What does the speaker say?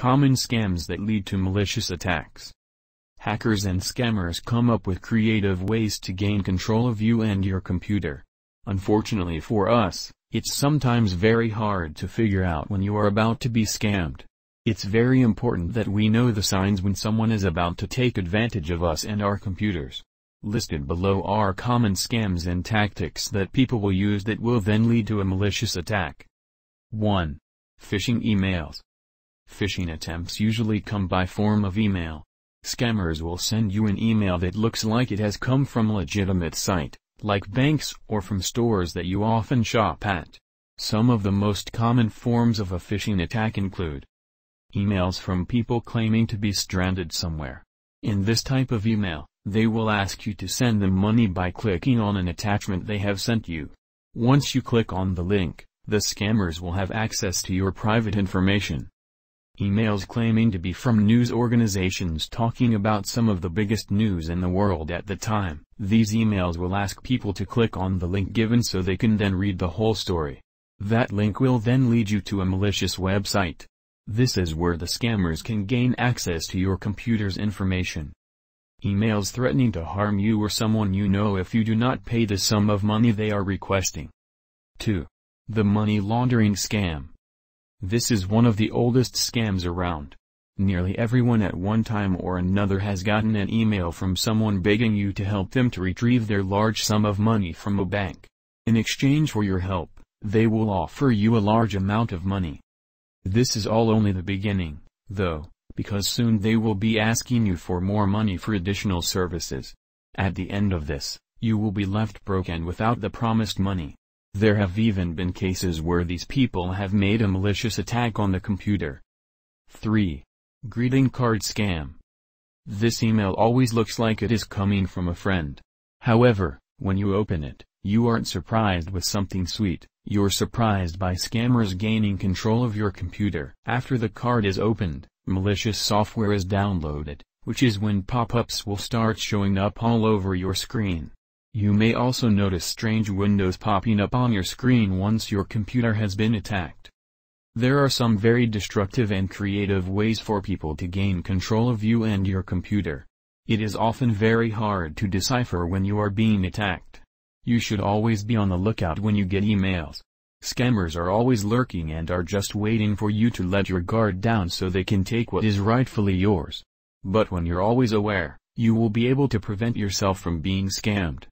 Common scams that lead to malicious attacks. Hackers and scammers come up with creative ways to gain control of you and your computer. Unfortunately for us, it's sometimes very hard to figure out when you are about to be scammed. It's very important that we know the signs when someone is about to take advantage of us and our computers. Listed below are common scams and tactics that people will use that will then lead to a malicious attack. 1. Phishing emails. Phishing attempts usually come by form of email. Scammers will send you an email that looks like it has come from a legitimate site, like banks or from stores that you often shop at. Some of the most common forms of a phishing attack include Emails from people claiming to be stranded somewhere. In this type of email, they will ask you to send them money by clicking on an attachment they have sent you. Once you click on the link, the scammers will have access to your private information emails claiming to be from news organizations talking about some of the biggest news in the world at the time. These emails will ask people to click on the link given so they can then read the whole story. That link will then lead you to a malicious website. This is where the scammers can gain access to your computer's information. Emails threatening to harm you or someone you know if you do not pay the sum of money they are requesting. 2. The money laundering scam. This is one of the oldest scams around. Nearly everyone at one time or another has gotten an email from someone begging you to help them to retrieve their large sum of money from a bank. In exchange for your help, they will offer you a large amount of money. This is all only the beginning, though, because soon they will be asking you for more money for additional services. At the end of this, you will be left broke and without the promised money. There have even been cases where these people have made a malicious attack on the computer. 3. Greeting card scam. This email always looks like it is coming from a friend. However, when you open it, you aren't surprised with something sweet, you're surprised by scammers gaining control of your computer. After the card is opened, malicious software is downloaded, which is when pop-ups will start showing up all over your screen. You may also notice strange windows popping up on your screen once your computer has been attacked. There are some very destructive and creative ways for people to gain control of you and your computer. It is often very hard to decipher when you are being attacked. You should always be on the lookout when you get emails. Scammers are always lurking and are just waiting for you to let your guard down so they can take what is rightfully yours. But when you're always aware, you will be able to prevent yourself from being scammed.